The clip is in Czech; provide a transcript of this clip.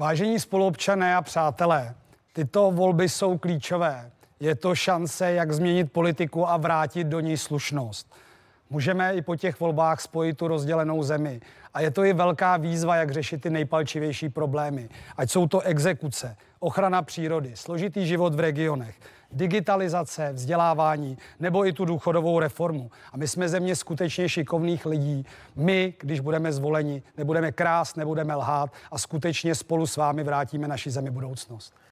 Vážení spoluobčané a přátelé, tyto volby jsou klíčové. Je to šance, jak změnit politiku a vrátit do ní slušnost. Můžeme i po těch volbách spojit tu rozdělenou zemi. A je to i velká výzva, jak řešit ty nejpalčivější problémy. Ať jsou to exekuce, ochrana přírody, složitý život v regionech, digitalizace, vzdělávání nebo i tu důchodovou reformu. A my jsme země skutečně šikovných lidí. My, když budeme zvoleni, nebudeme krást, nebudeme lhát a skutečně spolu s vámi vrátíme naši zemi budoucnost.